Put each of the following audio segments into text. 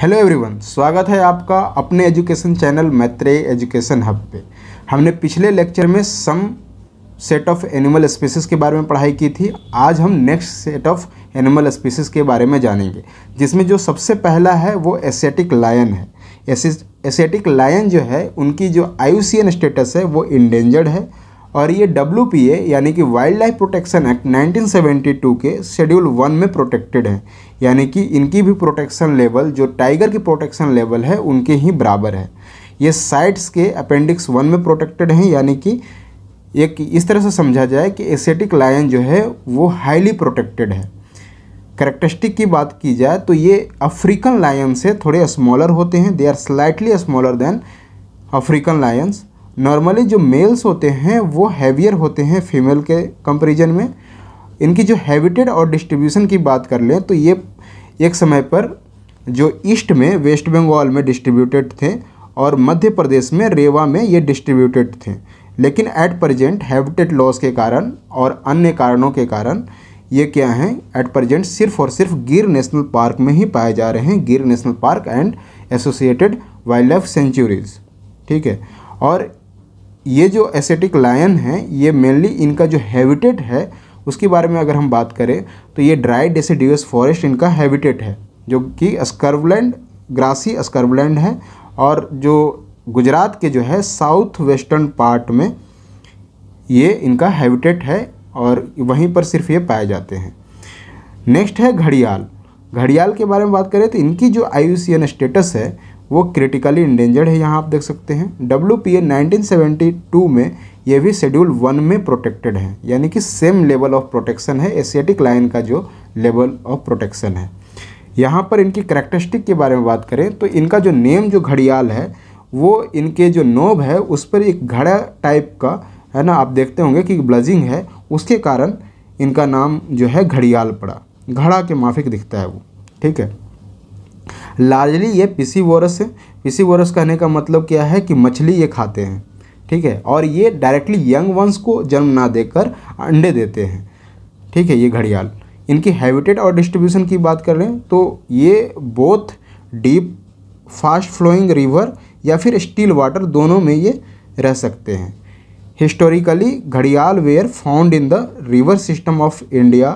Hello everyone स्वागत है आपका अपने education channel Maitreya education hub पे हमने पिछले लेक्चर में some set of animal species के बारे में पढ़ाई की थी आज हम next set of animal species के बारे में जानेंगे जिसमें जो सबसे पहला है वो एसेटिक लायन है एसेटिक लायन जो है उनकी जो आई स्टेटस है वो इंडेंजर्ड है और ये डब्ल्यू यानी कि वाइल्ड लाइफ प्रोटेक्शन एक्ट 1972 के शेड्यूल वन में प्रोटेक्टेड है यानी कि इनकी भी प्रोटेक्शन लेवल जो टाइगर की प्रोटेक्शन लेवल है उनके ही बराबर है ये साइट्स के अपेंडिक्स वन में प्रोटेक्टेड हैं यानी कि एक इस तरह से समझा जाए कि एसेटिक लायन जो है वो हाईली प्रोटेक्टेड है करेक्टरिस्टिक की बात की जाए तो ये अफ्रीकन लायन से थोड़े स्मॉलर होते हैं they are slightly smaller than African lions normally जो मेल्स होते हैं वो हैवियर होते हैं फीमेल के कंपेरिजन में इनकी जो हैबिटेड और डिस्ट्रीब्यूशन की बात कर लें तो ये एक समय पर जो ईस्ट में वेस्ट बंगाल में डिस्ट्रीब्यूटेड थे और मध्य प्रदेश में रेवा में ये डिस्ट्रीब्यूटेड थे लेकिन एट प्रजेंट हैबिटेड लॉस के कारण और अन्य कारणों के कारण ये क्या हैं एट प्रजेंट सिर्फ और सिर्फ गिर नेशनल पार्क में ही पाए जा रहे हैं Gir national park and associated wildlife sanctuaries ठीक है और ये जो एसेटिक लायन है ये मेनली इनका जो हैबिटेट है उसके बारे में अगर हम बात करें तो ये ड्राई डेसिडियस फॉरेस्ट इनका हैबिटेट है जो कि स्कर्वलैंड ग्रासी स्कर्वलैंड है और जो गुजरात के जो है साउथ वेस्टर्न पार्ट में ये इनका हैबिटेट है और वहीं पर सिर्फ ये पाए जाते हैं नेक्स्ट है घड़ियाल घड़ियाल के बारे में बात करें तो इनकी जो आई स्टेटस है वो क्रिटिकली इंडेंजर्ड है यहाँ आप देख सकते हैं डब्ल्यू पी ए नाइनटीन में ये भी शेड्यूल वन में प्रोटेक्टेड है यानी कि सेम लेवल ऑफ प्रोटेक्शन है एशियाटिक लाइन का जो लेवल ऑफ प्रोटेक्शन है यहाँ पर इनकी करेक्टरिस्टिक के बारे में बात करें तो इनका जो नेम जो घड़ियाल है वो इनके जो नोब है उस पर एक घड़ा टाइप का है ना आप देखते होंगे कि ब्लजिंग है उसके कारण इनका नाम जो है घड़ियाल पड़ा घड़ा के माफिक दिखता है वो ठीक है लार्जली ये पिसी वोरस है पिसी वोरस कहने का मतलब क्या है कि मछली ये खाते हैं ठीक है और ये डायरेक्टली यंग वंश को जन्म ना देकर अंडे देते हैं ठीक है ये घड़ियाल इनकी हैबिटेट और डिस्ट्रीब्यूशन की बात करें तो ये both deep fast flowing river या फिर स्टील वाटर दोनों में ये रह सकते हैं हिस्टोरिकली घड़ियाल were found in the river system of India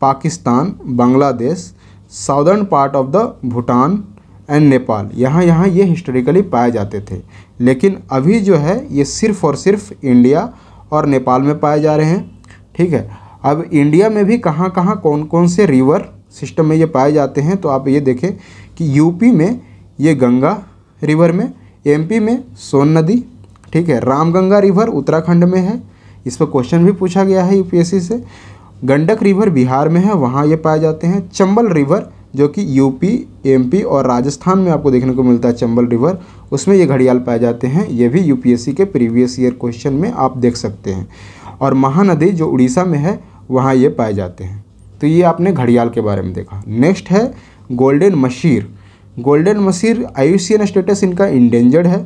Pakistan Bangladesh southern part of the Bhutan and Nepal यहाँ यहाँ ये हिस्टोरिकली पाए जाते थे लेकिन अभी जो है ये सिर्फ़ और सिर्फ इंडिया और नेपाल में पाए जा रहे हैं ठीक है अब इंडिया में भी कहाँ कहाँ कौन कौन से रिवर सिस्टम में ये पाए जाते हैं तो आप ये देखें कि यूपी में ये गंगा रिवर में एमपी में सोन नदी ठीक है रामगंगा रिवर उत्तराखंड में है इस पर क्वेश्चन भी पूछा गया है यूपीएससी से गंडक रिवर बिहार में है वहाँ ये पाए जाते हैं चंबल रिवर जो कि यूपी एमपी और राजस्थान में आपको देखने को मिलता है चंबल रिवर उसमें ये घड़ियाल पाए जाते हैं ये भी यूपीएससी के प्रीवियस ईयर क्वेश्चन में आप देख सकते हैं और महानदी जो उड़ीसा में है वहाँ ये पाए जाते हैं तो ये आपने घड़ियाल के बारे में देखा नेक्स्ट है golden mahseer golden mahseer I status इनका इंडेंजर्ड है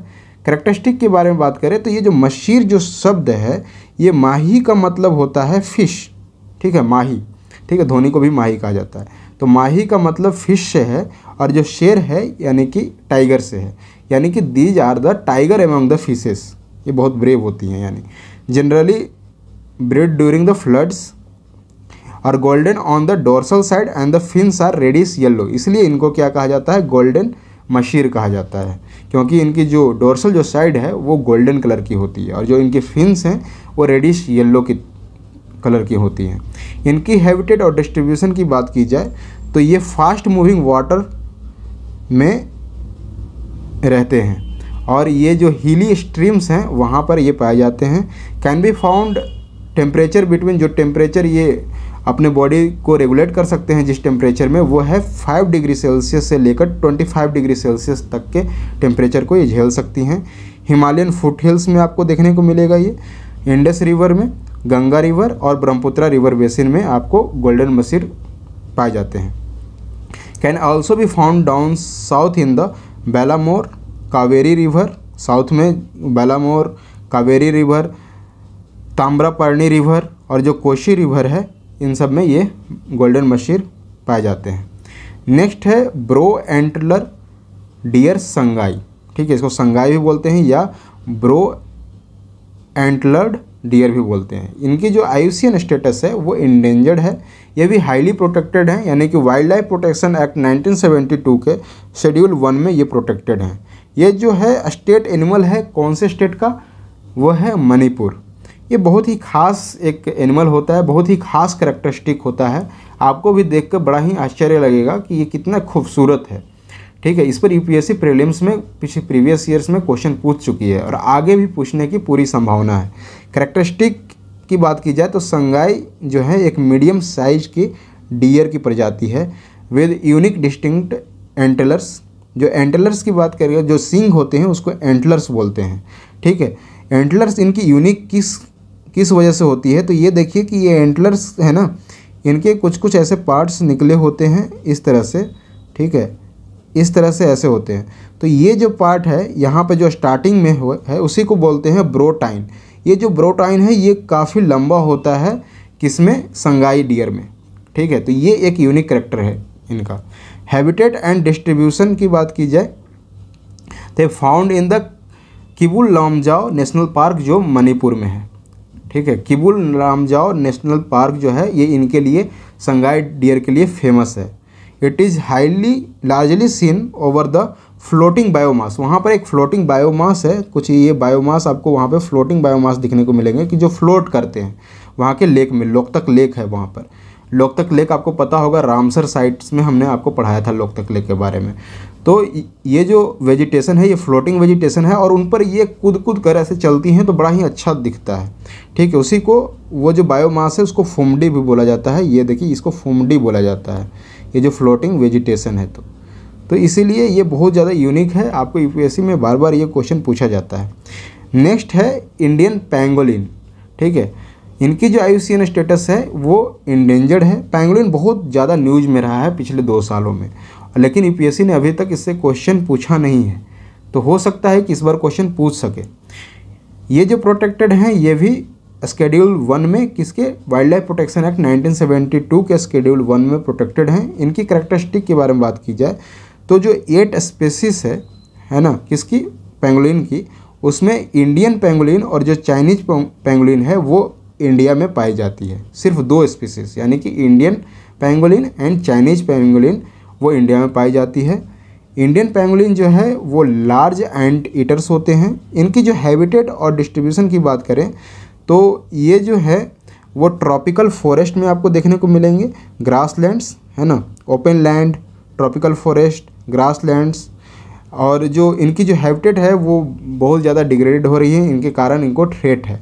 करेक्टरिस्टिक के बारे में बात करें तो ये जो मशीर जो शब्द है ये माही का मतलब होता है फ़िश ठीक है माही ठीक है धोनी को भी माही कहा जाता है तो माही का मतलब फिश से है और जो शेर है यानी कि टाइगर से है यानी कि these are the tiger among the fishes ये बहुत ब्रेव होती हैं यानी generally breed during the floods और golden on the dorsal side and the fins are reddish yellow इसलिए इनको क्या कहा जाता है गोल्डन मशीर कहा जाता है क्योंकि इनकी जो डोरसल जो साइड है वो गोल्डन कलर की होती है और जो इनकी फिन्स हैं वो रेडिश येलो की कलर की होती हैं इनकी हैबिटेट और डिस्ट्रीब्यूशन की बात की जाए तो ये फास्ट मूविंग वाटर में रहते हैं और ये जो हीली स्ट्रीम्स हैं वहाँ पर ये पाए जाते हैं can be found temperature between जो टेम्परेचर ये अपने बॉडी को रेगुलेट कर सकते हैं जिस टेम्परेचर में वो है 5 डिग्री सेल्सियस से लेकर 25 डिग्री सेल्सियस तक के टेम्परेचर को ये झेल सकती हैं हिमालयन फुट हिल्स में आपको देखने को मिलेगा ये इंडस रिवर में गंगा रिवर और ब्रह्मपुत्रा रिवर बेसिन में आपको गोल्डन मसीर पाए जाते हैं कैन ऑल्सो भी found down south in the बेलामोर कावेरी रिवर साउथ में बेलामोर कावेरी रिवर ताम्रापर्णी रिवर और जो कोशी रिवर है इन सब में ये गोल्डन मशीर पाए जाते हैं नेक्स्ट है ब्रो एंटलर डियर संगाई ठीक है इसको संगाई भी बोलते हैं या ब्रो एंटलर्ड डियर भी बोलते हैं इनकी जो आई स्टेटस है वो इंडेंजर्ड है ये भी हाईली प्रोटेक्टेड हैं यानी कि वाइल्ड लाइफ प्रोटेक्शन एक्ट 1972 के शेड्यूल वन में ये प्रोटेक्टेड हैं ये जो है स्टेट एनिमल है कौन से स्टेट का वो है मणिपुर ये बहुत ही खास एक एनिमल होता है बहुत ही खास करेक्टरिस्टिक होता है आपको भी देख कर बड़ा ही आश्चर्य लगेगा कि ये कितना खूबसूरत है ठीक है इस पर यूपीएससी e प्रीलिम्स में पिछले प्रीवियस ईयर्स में क्वेश्चन पूछ चुकी है और आगे भी पूछने की पूरी संभावना है करेक्टरिस्टिक की बात की जाए तो संगाई जो है एक मीडियम साइज की डियर की प्रजाति है विद यूनिक डिस्टिंक्ट एंटलर्स जो एंटलर्स की बात करिए जो सिंग होते हैं उसको एंटलर्स बोलते हैं ठीक है एंटलर्स इनकी यूनिक किस किस वजह से होती है तो ये देखिए कि ये एंटलर्स है ना इनके कुछ कुछ ऐसे पार्ट्स निकले होते हैं इस तरह से ठीक है इस तरह से ऐसे होते हैं तो ये जो पार्ट है यहाँ पर जो स्टार्टिंग में हो है उसी को बोलते हैं ब्रोटाइन ये जो ब्रोटाइन है ये काफ़ी लंबा होता है किसमें संगाई डियर में ठीक है तो ये एक यूनिक करेक्टर है इनका हैबिटेट एंड डिस्ट्रीब्यूशन की बात की जाए तो found in the Keibul Lamjao national park जो मणिपुर में है ठीक है किबुल लामजाओ नेशनल पार्क जो है ये इनके लिए संगाई डियर के लिए फेमस है it is highly largely seen over the floating biomass वहाँ पर एक फ्लोटिंग बायोमास है कुछ ये बायोमास आपको वहाँ पे फ्लोटिंग बायोमास दिखने को मिलेंगे कि जो फ्लोट करते हैं वहाँ के लेक में लोकतक लेक है वहाँ पर लोकतक लेक आपको पता होगा रामसर साइट्स में हमने आपको पढ़ाया था लोकतक लेक के बारे में तो ये जो वेजिटेशन है ये फ्लोटिंग वेजिटेशन है और उन पर ये कूद कूद कर ऐसे चलती हैं तो बड़ा ही अच्छा दिखता है ठीक है उसी को वो जो बायोमास है उसको फुमडी भी बोला जाता है ये देखिए इसको फुमडी बोला जाता है ये जो फ्लोटिंग वेजिटेशन है तो तो इसीलिए ये बहुत ज़्यादा यूनिक है आपको यूपीएससी में बार बार ये क्वेश्चन पूछा जाता है नेक्स्ट है इंडियन पैंगोलिन ठीक है इनकी जो आई स्टेटस है वो इंडेंजर्ड है पैंगोलिन बहुत ज़्यादा न्यूज में रहा है पिछले दो सालों में लेकिन यू ने अभी तक इससे क्वेश्चन पूछा नहीं है तो हो सकता है कि इस बार क्वेश्चन पूछ सके ये जो प्रोटेक्टेड हैं ये भी स्केड्यूल वन में किसके वाइल्ड लाइफ प्रोटेक्शन एक्ट 1972 के स्केड्यूल वन में प्रोटेक्टेड हैं इनकी करेक्टरिस्टिक के बारे में बात की जाए तो जो एट स्पेसिस है है ना किसकी पेंगुलिन की उसमें इंडियन पेंगुलिन और जो चाइनीज पेंगुलिन है वो इंडिया में पाई जाती है सिर्फ दो स्पीसीज यानी कि Indian pangolin and Chinese pangolin वो इंडिया में पाई जाती है इंडियन पेंगुलिन जो है वो लार्ज एंड ईटर्स होते हैं इनकी जो हैबिटेट और डिस्ट्रीब्यूशन की बात करें तो ये जो है वो ट्रॉपिकल फॉरेस्ट में आपको देखने को मिलेंगे ग्रासलैंड्स है ना open land tropical forest grasslands और जो इनकी जो हैबिटेट है वो बहुत ज़्यादा डिग्रेडेड हो रही है इनके कारण इनको थ्रेट है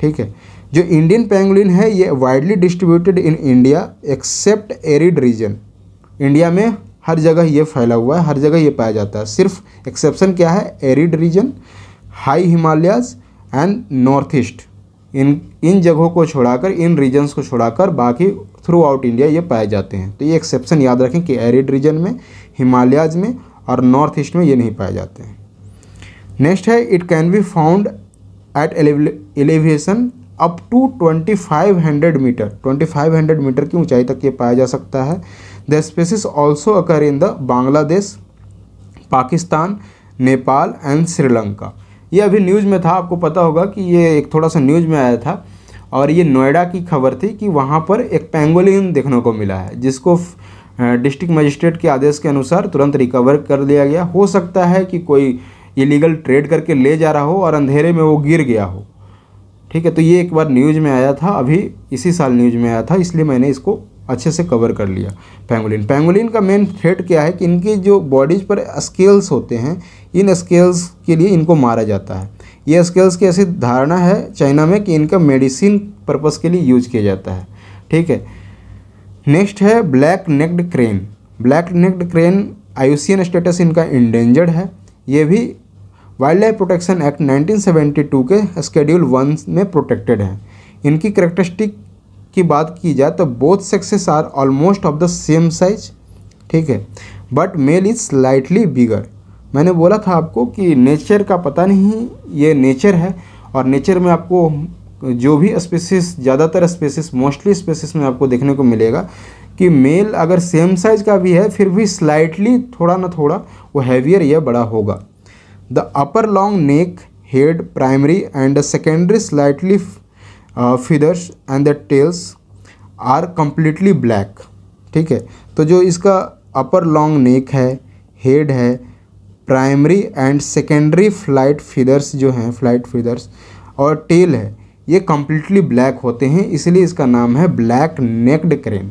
ठीक है जो इंडियन पेंगुलिन है ये widely distributed in India except arid region India में हर जगह ये फैला हुआ है हर जगह ये पाया जाता है सिर्फ एक्सेप्शन क्या है arid region high Himalayas and north east इन इन जगहों को छोड़ाकर इन रीजन्स को छोड़ाकर बाकी थ्रू आउट इंडिया ये पाए जाते हैं तो ये एक्सेप्शन याद रखें कि एरिड रीजन में हिमालयाज में और नॉर्थ ईस्ट में ये नहीं पाए जाते हैं नेक्स्ट है it can be found at elevation up to 2500 metre 2500 metre की ऊंचाई तक ये पाया जा सकता है the species also occur in the Bangladesh Pakistan Nepal and Sri Lanka ये अभी न्यूज़ में था आपको पता होगा कि ये एक थोड़ा सा न्यूज़ में आया था और ये नोएडा की खबर थी कि वहाँ पर एक पेंगोलिन देखने को मिला है जिसको डिस्ट्रिक्ट मजिस्ट्रेट के आदेश के अनुसार तुरंत रिकवर कर लिया गया हो सकता है कि कोई इलीगल ट्रेड करके ले जा रहा हो और अंधेरे में वो गिर गया हो ठीक है तो ये एक बार न्यूज़ में आया था अभी इसी साल न्यूज़ में आया था इसलिए मैंने इसको अच्छे से कवर कर लिया पेंगुलिन पेंगुलिन का मेन थ्रेट क्या है कि इनके जो बॉडीज़ पर स्केल्स होते हैं इन स्केल्स के लिए इनको मारा जाता है ये स्केल्स की ऐसी धारणा है चाइना में कि इनका मेडिसिन पर्पज़ के लिए यूज किया जाता है ठीक है नेक्स्ट है black necked crane black necked crane IUCN status इनका इंडेंजर्ड है ये भी वाइल्ड लाइफ प्रोटेक्शन एक्ट 1972 के स्केड्यूल वन में प्रोटेक्टेड है इनकी करेक्टरिस्टिक की बात की जाए तो both sexes are almost of the same size ठीक है but male is slightly bigger मैंने बोला था आपको कि नेचर का पता नहीं ये नेचर है और नेचर में आपको जो भी स्पेसिस ज़्यादातर स्पेसिस मोस्टली स्पेसिस में आपको देखने को मिलेगा कि मेल अगर सेम साइज का भी है फिर भी स्लाइटली थोड़ा ना थोड़ा वो हैवियर या बड़ा होगा the upper long neck head primary and secondary slightly uh, feathers and the tails are completely black ठीक है तो जो इसका अपर लॉन्ग नेक है हेड है primary and secondary flight feathers जो हैं फ्लाइट फिदर्स और टेल है ये कम्प्लीटली ब्लैक होते हैं इसलिए इसका नाम है ब्लैक नेकड क्रेन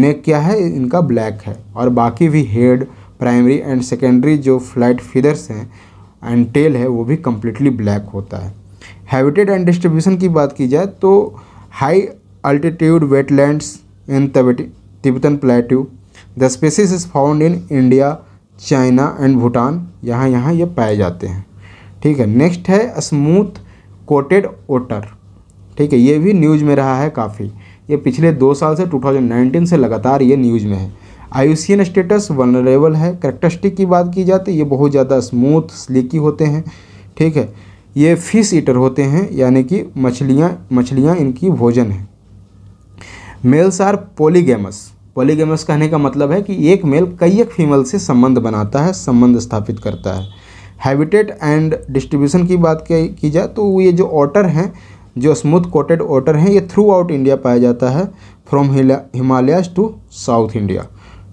नेक क्या है इनका ब्लैक है और बाकी भी हेड प्राइमरी एंड सेकेंडरी जो फ्लाइट फिदर्स हैं एंड टेल है वो भी कम्प्लीटली ब्लैक होता है हैबिटेट एंड डिस्ट्रीब्यूशन की बात की जाए तो high altitude wetlands in Tibetan plateau the species is found in India China and Bhutan यहाँ यहाँ ये यह पाए जाते हैं ठीक है नेक्स्ट है स्मूथ कोटेड ओटर ठीक है ये भी न्यूज में रहा है काफ़ी ये पिछले दो साल से 2019 से लगातार ये न्यूज में है आयुषियन स्टेटस वनरेबल है करेक्टरिस्टिक की बात की जाती है ये बहुत ज़्यादा स्मूथ स्लीकी होते हैं ठीक है ये फिश ईटर होते हैं यानी कि मछलियाँ मछलियाँ इनकी भोजन है मेल्स आर पोलीगेमस पोलीगेमस कहने का मतलब है कि एक मेल कई एक फीमेल से संबंध बनाता है संबंध स्थापित करता है हैबिटेट एंड डिस्ट्रीब्यूशन की बात की जाए तो ये जो ऑटर हैं जो स्मूथ कोटेड ऑटर हैं ये थ्रू आउट इंडिया पाया जाता है from Himalayas to south India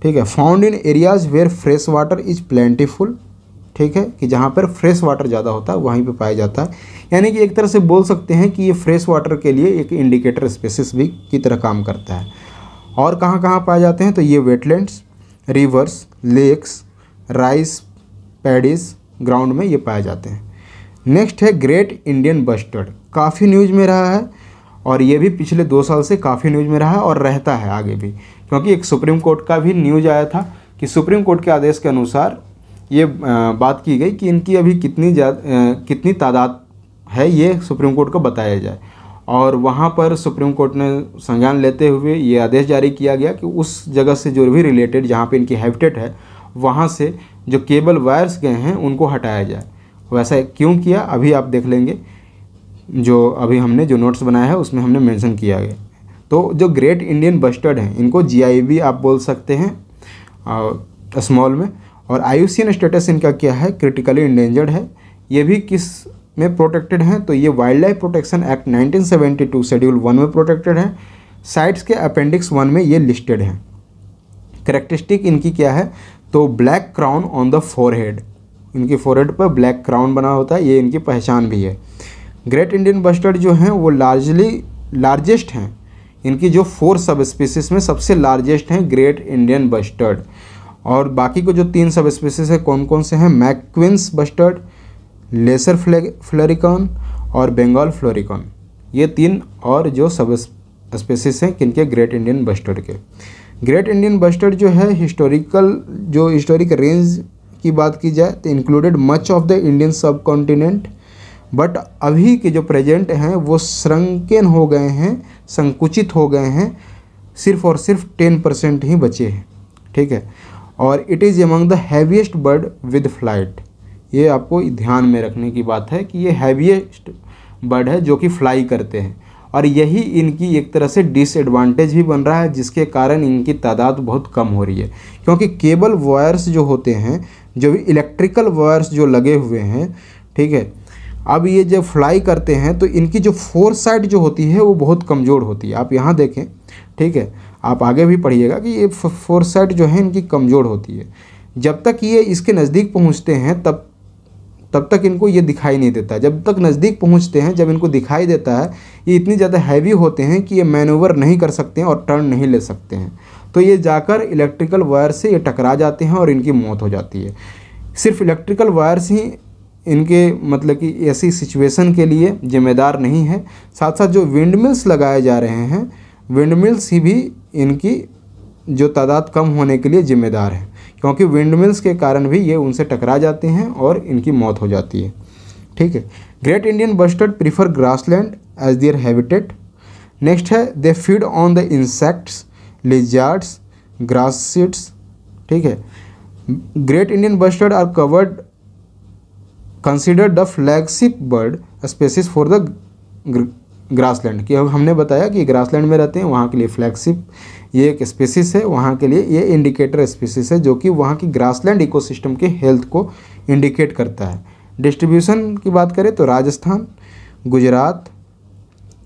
ठीक है found in areas where fresh water is plentiful ठीक है कि जहाँ पर फ्रेश वाटर ज़्यादा होता है वहीं पे पाया जाता है यानी कि एक तरह से बोल सकते हैं कि ये फ्रेश वाटर के लिए एक इंडिकेटर स्पेसिस भी की तरह काम करता है और कहाँ कहाँ पाए जाते हैं तो ये wetlands rivers lakes rice paddies ground में ये पाए जाते हैं नेक्स्ट है ग्रेट इंडियन बस्टर्ड काफ़ी न्यूज में रहा है और ये भी पिछले दो साल से काफ़ी न्यूज में रहा है और रहता है आगे भी क्योंकि एक सुप्रीम कोर्ट का भी न्यूज आया था कि सुप्रीम कोर्ट के आदेश के अनुसार ये बात की गई कि इनकी अभी कितनी ज़्यादा कितनी तादाद है ये सुप्रीम कोर्ट को बताया जाए और वहाँ पर सुप्रीम कोर्ट ने संज्ञान लेते हुए ये आदेश जारी किया गया कि उस जगह से जो भी रिलेटेड जहाँ पे इनकी हैबिटेट है वहाँ से जो केबल वायर्स गए हैं उनको हटाया जाए वैसा क्यों किया अभी आप देख लेंगे जो अभी हमने जो नोट्स बनाया है उसमें हमने मैंशन किया गया तो जो ग्रेट इंडियन बस्टर्ड हैं इनको जी आप बोल सकते हैं स्मॉल में और आई स्टेटस इनका क्या है क्रिटिकली इंडेंजर्ड है ये भी किस में प्रोटेक्टेड हैं तो ये wildlife protection act 1972 schedule one में प्रोटेक्टेड है साइट्स के अपेंडिक्स वन में ये लिस्टेड हैं करेक्टरिस्टिक इनकी क्या है तो black crown on the forehead इनकी फोरहेड पर ब्लैक क्राउन बना होता है ये इनकी पहचान भी है ग्रेट इंडियन बस्टर्ड जो हैं वो लार्जली लार्जेस्ट हैं इनकी जो फोर सब स्पीसीज में सबसे लार्जेस्ट हैं ग्रेट इंडियन बस्टर्ड और बाकी को जो तीन सब स्पेसिस है कौन कौन से हैं मैकविंस बस्टर्ड लेसर फ्लोरिकॉन और बंगाल फ्लोरिकॉन ये तीन और जो सब स्पेसिस हैं किनके ग्रेट इंडियन बस्टर्ड के ग्रेट इंडियन बस्टर्ड जो है हिस्टोरिकल जो हिस्टोरिक रेंज की बात की जाए तो included much of the Indian subcontinent but अभी के जो प्रेजेंट हैं वो श्रंकेन हो गए हैं संकुचित हो गए हैं सिर्फ और सिर्फ टेन परसेंट ही बचे हैं ठीक है और it is among the heaviest bird with flight ये आपको ध्यान में रखने की बात है कि ये हैवीएस्ट बर्ड है जो कि फ्लाई करते हैं और यही इनकी एक तरह से डिसएडवांटेज भी बन रहा है जिसके कारण इनकी तादाद बहुत कम हो रही है क्योंकि केबल वायर्स जो होते हैं जो भी इलेक्ट्रिकल वायर्स जो लगे हुए हैं ठीक है अब ये जब फ्लाई करते हैं तो इनकी जो फोर साइड जो होती है वो बहुत कमज़ोर होती है आप यहाँ देखें ठीक है आप आगे भी पढ़िएगा कि ये फोरसाइट जो है इनकी कमज़ोर होती है जब तक ये इसके नज़दीक पहुँचते हैं तब तब तक इनको ये दिखाई नहीं देता जब तक नज़दीक पहुँचते हैं जब इनको दिखाई देता है ये इतनी ज़्यादा हैवी होते हैं कि ये मैनूवर नहीं कर सकते हैं और टर्न नहीं ले सकते हैं तो ये जाकर इलेक्ट्रिकल वायर से ये टकरा जाते हैं और इनकी मौत हो जाती है सिर्फ इलेक्ट्रिकल वायर्स ही इनके मतलब कि ऐसी सिचुएशन के लिए जिम्मेदार नहीं है साथ साथ जो विंडमिल्स लगाए जा रहे हैं विंडमिल्स ही भी इनकी जो तादाद कम होने के लिए जिम्मेदार है क्योंकि विंडमिल्स के कारण भी ये उनसे टकरा जाते हैं और इनकी मौत हो जाती है ठीक है great Indian bustard prefer grassland as their habitat next है they feed on the insects lizards grass seeds ठीक है great Indian bustard are covered considered the flagship bird species for the grassland की हमने बताया कि ग्रासलैंड में रहते हैं वहाँ के लिए फ्लैगशिप ये एक स्पीसीस है वहाँ के लिए ये इंडिकेटर स्पीसीस है जो कि वहाँ की ग्रासलैंड इकोसिस्टम के हेल्थ को इंडिकेट करता है डिस्ट्रीब्यूशन की बात करें तो राजस्थान गुजरात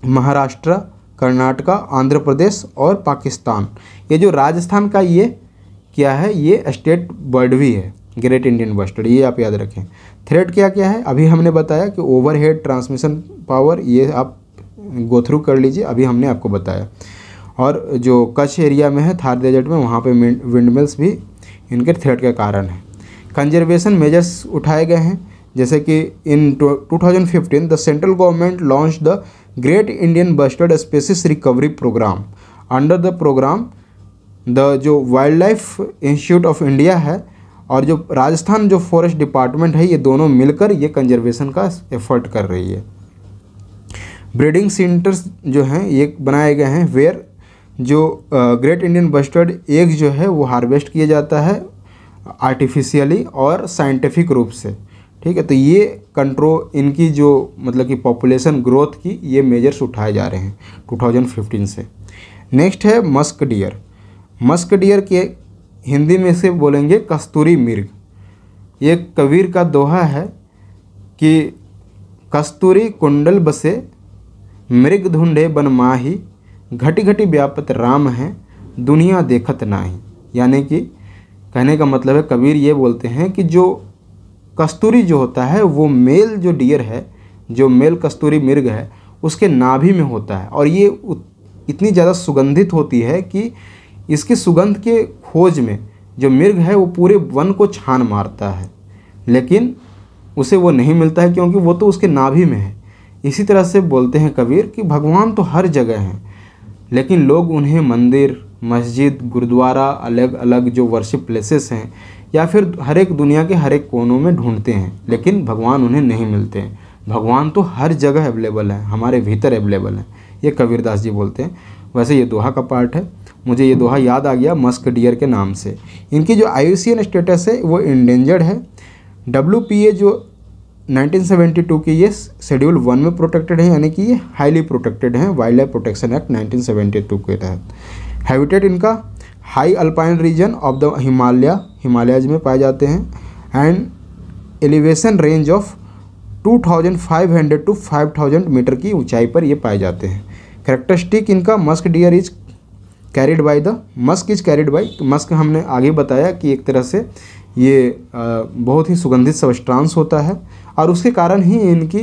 महाराष्ट्र कर्नाटका आंध्र प्रदेश और पाकिस्तान ये जो राजस्थान का ये क्या है ये स्टेट बर्ड भी है ग्रेट इंडियन बस्टर्ड ये आप याद रखें थ्रेड क्या क्या है अभी हमने बताया कि ओवरहेड ट्रांसमिशन पावर ये आप गो थ्रू कर लीजिए अभी हमने आपको बताया और जो कच्छ एरिया में है थार डेजर्ट में वहाँ पर विंड मिल्स भी इनके थ्रेट के कारण है कंजर्वेशन मेजर्स उठाए गए हैं जैसे कि in 2015 the central government launch the great Indian bustard species recovery programme under the programme the जो wildlife institute of India है और जो राजस्थान जो फॉरेस्ट डिपार्टमेंट है ये दोनों मिलकर ये कंजर्वेशन का एफर्ट कर रही है ब्रीडिंग सेंटर्स जो हैं ये बनाए गए हैं वेयर जो ग्रेट इंडियन बस्टर्ड एग जो है वो हार्वेस्ट किया जाता है आर्टिफिशियली और साइंटिफिक रूप से ठीक है तो ये कंट्रोल इनकी जो मतलब कि पॉपुलेशन ग्रोथ की ये मेजर्स उठाए जा रहे हैं 2015 से नेक्स्ट है मस्क डियर मस्क डियर के हिंदी में से बोलेंगे कस्तूरी मिर्ग ये कबीर का दोहा है कि कस्तूरी कुंडल बसे मृग ढूंढे बन माही घटी घटी व्यापत राम है दुनिया देखत नाही यानी कि कहने का मतलब है कबीर ये बोलते हैं कि जो कस्तूरी जो होता है वो मेल जो डियर है जो मेल कस्तूरी मृग है उसके नाभि में होता है और ये इतनी ज़्यादा सुगंधित होती है कि इसकी सुगंध के खोज में जो मृग है वो पूरे वन को छान मारता है लेकिन उसे वो नहीं मिलता है क्योंकि वो तो उसके नाभि में है इसी तरह से बोलते हैं कबीर कि भगवान तो हर जगह हैं लेकिन लोग उन्हें मंदिर मस्जिद गुरुद्वारा अलग अलग जो वर्शिप प्लेसेस हैं या फिर हर एक दुनिया के हर एक कोनों में ढूंढते हैं लेकिन भगवान उन्हें नहीं मिलते हैं भगवान तो हर जगह अवेलेबल है हमारे भीतर अवेलेबल है ये कबीरदास जी बोलते हैं वैसे ये दोहा का पार्ट है मुझे ये दोहा याद आ गया मस्क डियर के नाम से इनकी जो आई स्टेटस है वो इंडेंजर्ड है डब्ल्यू जो 1972 के ये शेड्यूल वन में प्रोटेक्टेड है यानी कि ये हाईली प्रोटेक्टेड हैं वाइल्ड लाइफ प्रोटेक्शन एक्ट 1972 के तहत हैबिटेट इनका high alpine region of the Himalaya Himalayas में पाए जाते हैं and elevation range of 2500 to 5000 metre की ऊंचाई पर ये पाए जाते हैं करेक्टरिस्टिक इनका musk deer is carried by the musk is carried by musk हमने आगे बताया कि एक तरह से ये बहुत ही सुगंधित सबस्ट्रांस होता है और उसके कारण ही इनकी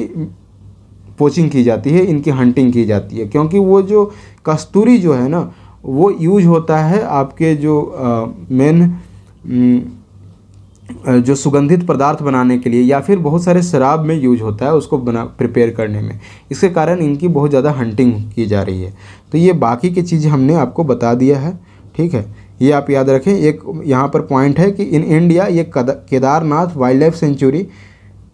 पोचिंग की जाती है इनकी हंटिंग की जाती है क्योंकि वो जो कस्तूरी जो है ना वो यूज होता है आपके जो मेन जो सुगंधित पदार्थ बनाने के लिए या फिर बहुत सारे शराब में यूज होता है उसको बना प्रिपेयर करने में इसके कारण इनकी बहुत ज़्यादा हंटिंग की जा रही है तो ये बाकी की चीज़ हमने आपको बता दिया है ठीक है ये आप याद रखें एक यहाँ पर पॉइंट है कि इन इंडिया ये केदारनाथ वाइल्ड लाइफ सेंचुरी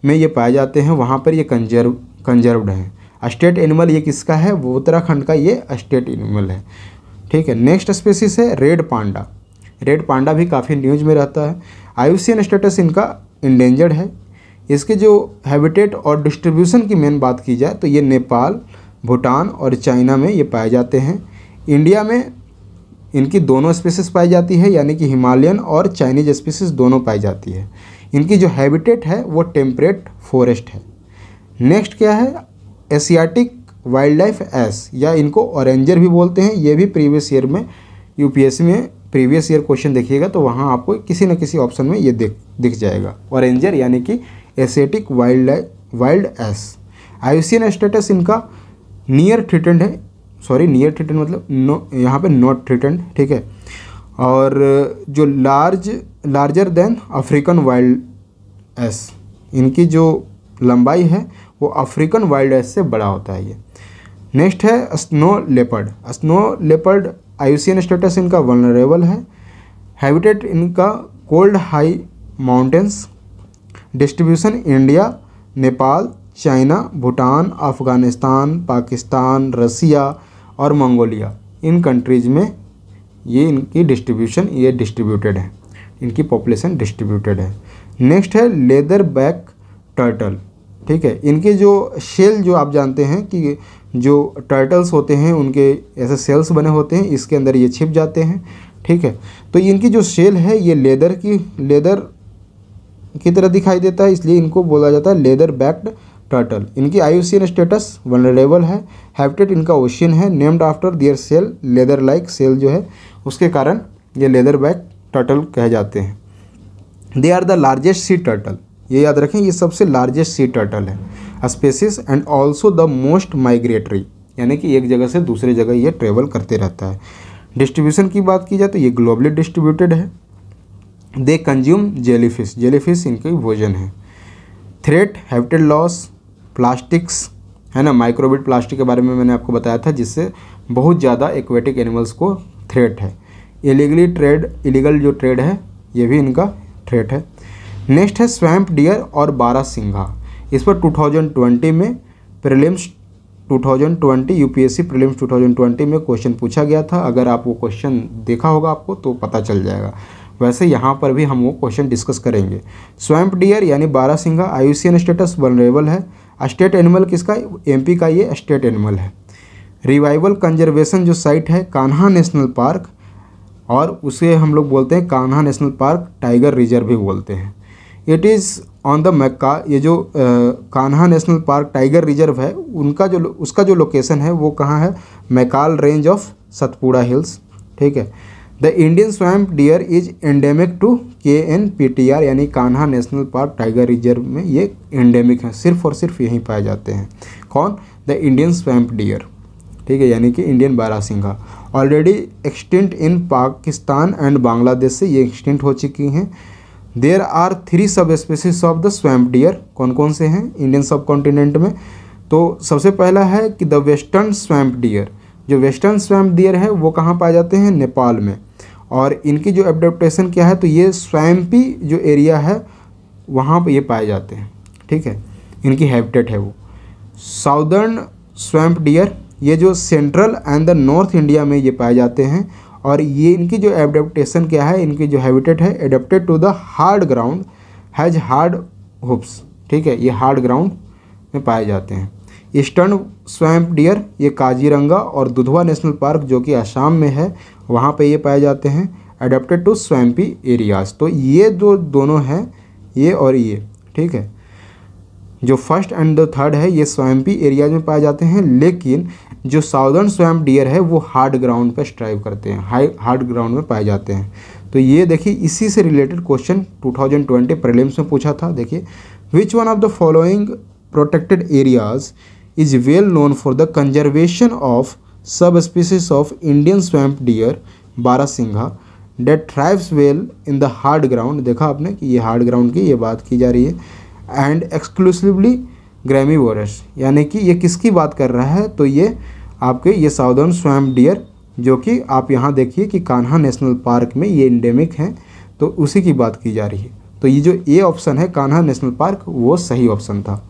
में ये पाए जाते हैं वहाँ पर ये कंजर्व कंजर्वड है स्टेट एनिमल ये किसका है वो उत्तराखंड का ये स्टेट एनिमल है ठीक है नेक्स्ट स्पेसिस है रेड पांडा रेड पांडा भी काफ़ी न्यूज में रहता है आयुषियन स्टेटस इनका इंडेंजर्ड है इसके जो हैबिटेट और डिस्ट्रीब्यूशन की मेन बात की जाए तो ये नेपाल भूटान और चाइना में ये पाए जाते हैं इंडिया में इनकी दोनों स्पीसीज पाई जाती है यानी कि हिमालयन और चाइनीज स्पीसीज दोनों पाई जाती है इनकी जो हैबिटेट है वो टेम्परेट फॉरेस्ट है नेक्स्ट क्या है एशियाटिक वाइल्ड लाइफ एस या इनको ऑरेंजर भी बोलते हैं ये भी प्रीवियस ईयर में यूपीएससी में प्रीवियस ईयर क्वेश्चन देखिएगा तो वहाँ आपको किसी न किसी ऑप्शन में ये दिख दिख जाएगा ऑरेंजर यानी कि Asiatic wild life wild ass IUCN status इनका नियर थ्रिटेंड है सॉरी नियर थ्रिटेंड मतलब नो यहाँ पे नॉट थ्रिटेंड ठीक है और जो large larger than African wild ass इनकी जो लंबाई है वो अफ्रीकन वाइल्ड एस से बड़ा होता है ये नेक्स्ट है snow leopard snow leopard IUCN status इनका वनरेबल है हैबिटेट इनका cold high mountains distribution India Nepal China Bhutan Afghanistan Pakistan Russia और मंगोलिया इन कंट्रीज़ में ये इनकी डिस्ट्रीब्यूशन ये डिस्ट्रीब्यूटेड है इनकी पॉपुलेशन डिस्ट्रीब्यूटेड है नेक्स्ट है लेदर बैक टर्टल ठीक है इनके जो शेल जो आप जानते हैं कि जो टर्टल्स होते हैं उनके ऐसे सेल्स बने होते हैं इसके अंदर ये छिप जाते हैं ठीक है तो इनकी जो शेल है ये लेदर की लेदर की तरह दिखाई देता है इसलिए इनको बोला जाता है लेदर बैक्ड टर्टल इनकी आयुसियन स्टेटस वनरेबल है हैबिटेट इनका ओशियन है named after their shell leather like shell जो है उसके कारण ये लेदर बैक टर्टल कहे जाते हैं they are the largest sea turtle ये याद रखें ये सबसे लार्जेस्ट सी टर्टल है species and also the most migratory यानी कि एक जगह से दूसरे जगह ये ट्रेवल करते रहता है डिस्ट्रीब्यूशन की बात की जाए तो ये ग्लोबली डिस्ट्रीब्यूटेड है दे कंज्यूम जेलीफिश जेलीफिश इनके भोजन है थ्रेट हैबिटेट लॉस प्लास्टिक्स है ना माइक्रोबिट प्लास्टिक के बारे में मैंने आपको बताया था जिससे बहुत ज़्यादा एक्वेटिक एनिमल्स को थ्रेट है इलीगली ट्रेड इलीगल जो ट्रेड है ये भी इनका थ्रेट है नेक्स्ट है स्वैम्प डियर और बारह सिंघा इस पर 2020 में प्रीलिम्स 2020 यूपीएससी प्रीलिम्स 2020 में क्वेश्चन पूछा गया था अगर आप वो क्वेश्चन देखा होगा आपको तो पता चल जाएगा वैसे यहाँ पर भी हम वो क्वेश्चन डिस्कस करेंगे स्वैम्प डियर यानी बारह सिंघा आई स्टेटस वनरेबल है स्टेट एनिमल किसका एमपी का ये स्टेट एनिमल है रिवाइवल कंजर्वेशन जो साइट है कान्हा नेशनल पार्क और उसे हम लोग बोलते हैं Kanha national park tiger reserve भी बोलते हैं it is on the Maikal ये जो आ, Kanha national park tiger reserve है उनका जो उसका जो लोकेशन है वो कहाँ है Maikal range of Satpura hills ठीक है the Indian swamp deer is endemic to K N P T R यानी Kanha national park tiger reserve में ये एंडेमिक है सिर्फ और सिर्फ यहीं पाए जाते हैं कौन द इंडियन स्वैम्प डियर ठीक है यानी कि Indian barasingha already extinct in Pakistan and Bangladesh से ये एक्सटेंट हो चुकी हैं there are three sub species of the swamp deer कौन कौन से हैं इंडियन सब कॉन्टिनेंट में तो सबसे पहला है कि द वेस्टर्न स्वैम्प डियर जो वेस्टर्न स्वैम्प डियर है वो कहाँ पाए जाते हैं नेपाल में और इनकी जो एडप्टेशन क्या है तो ये स्वैम्पी जो एरिया है वहाँ पर ये पाए जाते हैं ठीक है इनकी हैबिटेट है वो साउदर्न स्वैम्प डियर ये जो central and the north India में ये पाए जाते हैं और ये इनकी जो एडप्टेशन क्या है इनकी जो हैबिटेट है adapted to the hard ground has hard hoofs ठीक है ये हार्ड ग्राउंड में पाए जाते हैं ईस्टर्न स्वैम्प डियर ये काजीरंगा और दुधवा नेशनल पार्क जो कि आसाम में है वहाँ पे ये पाए जाते हैं अडेप्टेड टू स्वैम्पी एरियाज तो ये दो दोनों हैं ये और ये ठीक है जो फर्स्ट एंड द थर्ड है ये स्वैम्पी एरियाज में पाए जाते हैं लेकिन जो साउदर्न स्वैम्प डियर है वो हार्ड ग्राउंड पर स्ट्राइव करते हैं हाई हार्ड ग्राउंड में पाए जाते हैं तो ये देखिए इसी से रिलेटेड क्वेश्चन 2020 प्रीलिम्स में पूछा था देखिए which one of the following protected areas is well known for the conservation of subspecies of Indian swamp deer singha that thrives well in the hard ground देखा आपने कि ये हार्ड ग्राउंड की ये बात की जा रही है एंड एक्सक्लूसिवली ग्रैमी वॉरस यानी कि ये किसकी बात कर रहा है तो ये आपके ये साउदर्न स्वैम्प डियर जो कि आप यहाँ देखिए कि कान्हा नेशनल पार्क में ये इंडेमिक हैं तो उसी की बात की जा रही है तो ये जो ए ऑप्शन है कान्हा नेशनल पार्क वो सही ऑप्शन था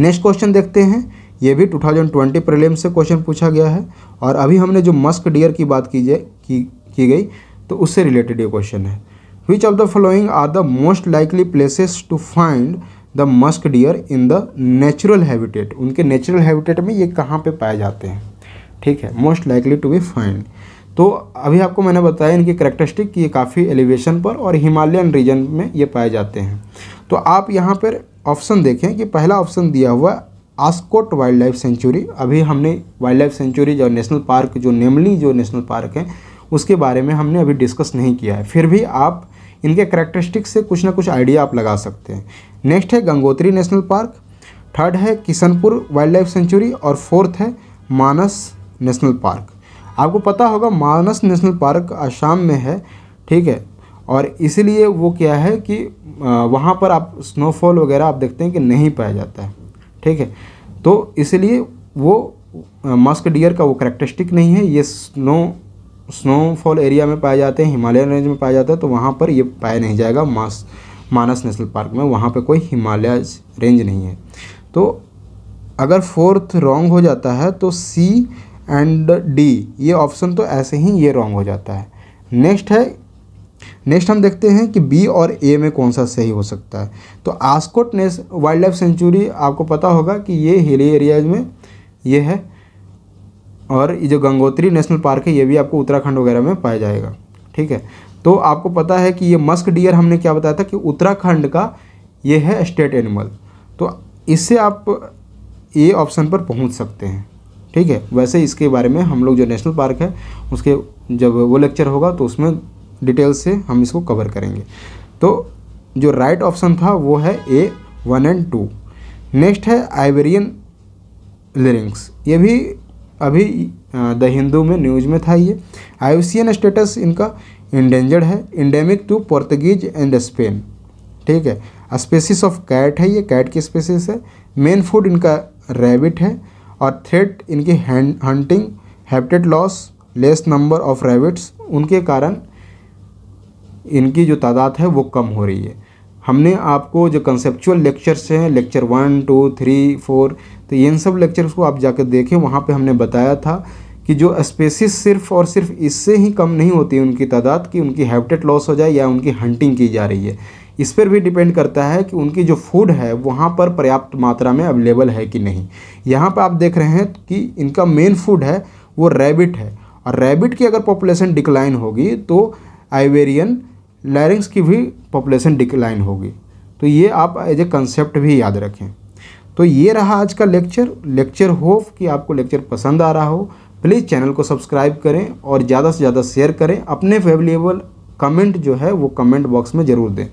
नेक्स्ट क्वेश्चन देखते हैं ये भी 2020 थाउजेंड से क्वेश्चन पूछा गया है और अभी हमने जो मस्क डियर की बात की जाए की की गई तो उससे रिलेटेड ये क्वेश्चन है which of the following are the most likely places to find the musk deer in the natural habitat उनके नेचुरल हैबिटेट में ये कहाँ पे पाए जाते हैं ठीक है most likely to be find तो अभी आपको मैंने बताया इनकी करेक्टरिस्टिक कि ये काफ़ी एलिवेशन पर और हिमालयन रीजन में ये पाए जाते हैं तो हाँ। आप यहाँ पर ऑप्शन देखें कि पहला ऑप्शन दिया हुआ आस्कोट वाइल्ड लाइफ सेंचुरी अभी हमने वाइल्ड लाइफ सेंचुरी जो नेशनल पार्क जो नेमली जो नेशनल पार्क है उसके बारे में हमने अभी डिस्कस नहीं किया है फिर भी आप इनके करेक्टरिस्टिक से कुछ ना कुछ आइडिया आप लगा सकते हैं नेक्स्ट है गंगोत्री नेशनल पार्क थर्ड है किशनपुर वाइल्ड लाइफ सेंचुरी और फोर्थ है मानस नेशनल पार्क आपको पता होगा मानस नेशनल पार्क आसाम में है ठीक है और इसीलिए वो क्या है कि वहाँ पर आप स्नोफॉल वगैरह आप देखते हैं कि नहीं पाया जाता है ठीक है तो इसलिए वो मस्क डियर का वो करेक्टरिस्टिक नहीं है ये स्नो स्नोफॉल एरिया में पाए जाते हैं हिमालयन रेंज में पाया जाता है तो वहाँ पर ये पाया नहीं जाएगा मास मानस नेशनल पार्क में वहाँ पर कोई हिमालय रेंज नहीं है तो अगर फोर्थ रॉन्ग हो जाता है तो सी एंड डी ये ऑप्शन तो ऐसे ही ये रॉन्ग हो जाता है नेक्स्ट है नेक्स्ट हम देखते हैं कि बी और ए में कौन सा सही हो सकता है तो आस्कोट ने वाइल्ड लाइफ सेंचुरी आपको पता होगा कि ये हिली एरियाज में ये है और ये जो गंगोत्री नेशनल पार्क है ये भी आपको उत्तराखंड वगैरह में पाया जाएगा ठीक है तो आपको पता है कि ये मस्क डियर हमने क्या बताया था कि उत्तराखंड का ये है स्टेट एनिमल तो इससे आप ए ऑप्शन पर पहुंच सकते हैं ठीक है वैसे इसके बारे में हम लोग जो नेशनल पार्क है उसके जब वो लेक्चर होगा तो उसमें डिटेल से हम इसको कवर करेंगे तो जो राइट right ऑप्शन था वो है A one and two next है आइबेरियन लिरिंग्स ये भी अभी द हिंदू में न्यूज में था ये आयुसियन स्टेटस इनका इंडेंजर्ड है endemic to Portuguese and Spain ठीक है स्पेसिस ऑफ कैट है ये कैट की स्पेसिस है मेन फूड इनका रैबिट है और थ्रेट इनकी hunting habitat loss less number of rabbits उनके कारण इनकी जो तादाद है वो कम हो रही है हमने आपको जो कंसेप्चुअल लेक्चर्स हैं lecture one two three four तो इन सब लेक्चर्स को आप जाकर देखें वहाँ पे हमने बताया था कि जो स्पेसिस सिर्फ और सिर्फ इससे ही कम नहीं होती उनकी तादाद कि उनकी हैबिटेट लॉस हो जाए या उनकी हंटिंग की जा रही है इस पर भी डिपेंड करता है कि उनकी जो फूड है वहाँ पर पर्याप्त मात्रा में अवेलेबल है कि नहीं यहाँ पर आप देख रहे हैं कि इनका मेन फूड है वो रैबिट है और रैबिट की अगर पॉपुलेशन डिक्लाइन होगी तो आइवेरियन लैरिंग्स की भी पॉपुलेशन डिक्लाइन होगी तो ये आप एज ए कंसेप्ट भी याद रखें तो ये रहा आज का लेक्चर लेक्चर होप कि आपको लेक्चर पसंद आ रहा हो प्लीज़ चैनल को सब्सक्राइब करें और ज़्यादा से ज़्यादा शेयर करें अपने फेवलेबल कमेंट जो है वो कमेंट बॉक्स में ज़रूर दें